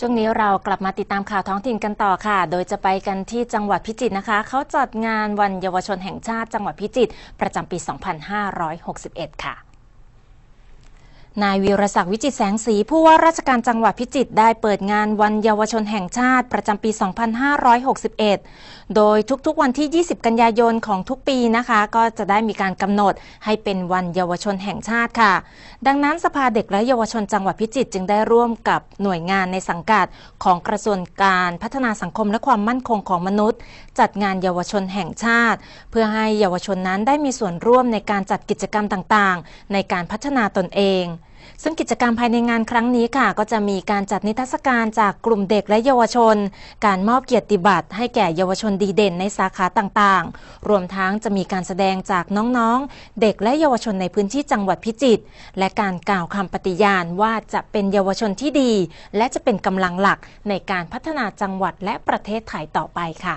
ช่วงนี้เรากลับมาติดตามข่าวท้องถิ่นกันต่อค่ะ โดยจะไปกันที่จังหวัดพิจิตรนะคะ เขาจัดงานวันเยาวชนแห่งชาติจังหวัดพิจิตรประจำปี 2561 ค่ะนายวีรศักดิ์วิจิตแสงสี ผู้ว่าราชการจังหวัดพิจิตรได้เปิดงานวันเยาวชนแห่งชาติ ประจำปี 2561 โดยทุกๆ วันที่ 20 กันยายนของทุกปีนะคะ ก็จะได้มีการกำหนดให้เป็นวันเยาวชนแห่งชาติค่ะ ดังนั้นสภาเด็กและเยาวชนจังหวัดพิจิตรจึงได้ร่วมกับหน่วยงานในสังกัดของกระทรวงการพัฒนาสังคมและความมั่นคงของมนุษย์จัดงานเยาวชนแห่งชาติ เพื่อให้เยาวชนนั้นได้มีส่วนร่วมในการจัดกิจกรรมต่างๆ ในการพัฒนาตนเองซึ่งกิจกรรมภายในงานครั้งนี้ค่ะ ก็จะมีการจัดนิทรรศการจากกลุ่มเด็กและเยาวชน การมอบเกียรติบัตรให้แก่เยาวชนดีเด่นในสาขาต่างๆ รวมทั้งจะมีการแสดงจากน้อง ๆ เด็กและเยาวชนในพื้นที่จังหวัดพิจิตรและการกล่าวคำปฏิญาณว่าจะเป็นเยาวชนที่ดี และจะเป็นกำลังหลักในการพัฒนาจังหวัดและประเทศไทยต่อไปค่ะ